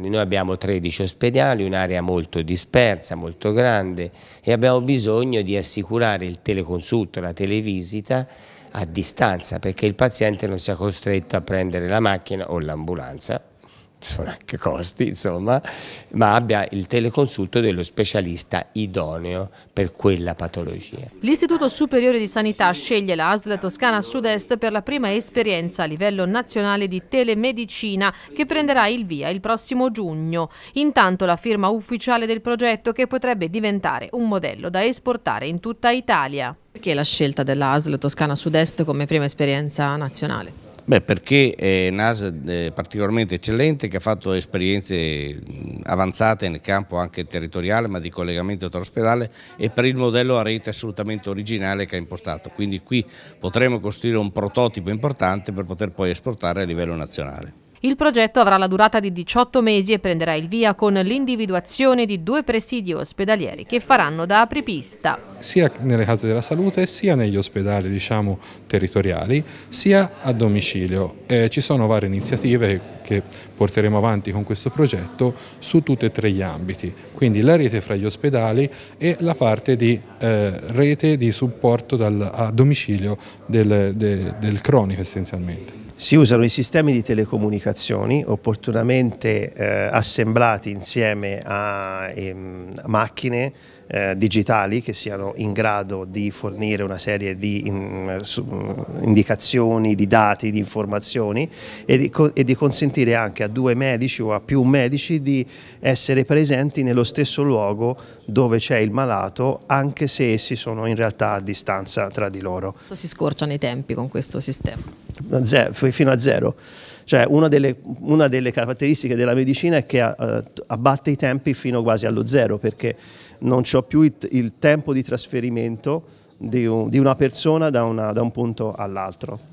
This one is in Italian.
Noi abbiamo 13 ospedali, un'area molto dispersa, molto grande e abbiamo bisogno di assicurare il teleconsulto, la televisita a distanza perché il paziente non sia costretto a prendere la macchina o l'ambulanza sono anche costi, insomma, ma abbia il teleconsulto dello specialista idoneo per quella patologia. L'Istituto Superiore di Sanità sceglie la ASL Toscana Sud-Est per la prima esperienza a livello nazionale di telemedicina che prenderà il via il prossimo giugno. Intanto la firma ufficiale del progetto che potrebbe diventare un modello da esportare in tutta Italia. Perché la scelta della ASL Toscana Sud-Est come prima esperienza nazionale? Beh, perché è NAS particolarmente eccellente, che ha fatto esperienze avanzate nel campo anche territoriale, ma di collegamento tra ospedale e per il modello a rete assolutamente originale che ha impostato. Quindi qui potremo costruire un prototipo importante per poter poi esportare a livello nazionale. Il progetto avrà la durata di 18 mesi e prenderà il via con l'individuazione di due presidi ospedalieri che faranno da apripista. Sia nelle case della salute, sia negli ospedali diciamo, territoriali, sia a domicilio. Eh, ci sono varie iniziative che porteremo avanti con questo progetto su tutti e tre gli ambiti, quindi la rete fra gli ospedali e la parte di eh, rete di supporto dal, a domicilio del, de, del cronico essenzialmente. Si usano i sistemi di telecomunicazioni opportunamente eh, assemblati insieme a, ehm, macchine eh, digitali che siano in grado di fornire una serie di in, su, indicazioni, di dati, di informazioni e di, e di, consentire anche a due medici o a più medici di essere presenti nello stesso luogo dove c'è il malato anche se essi sono in realtà a distanza tra di loro. Si scorciano i tempi con questo sistema? fino a zero. Cioè una delle, una delle, caratteristiche della medicina è che eh, abbatte i tempi fino quasi allo zero perché non ho più il, il, tempo di trasferimento di, un, di una persona da, una, da un punto all'altro.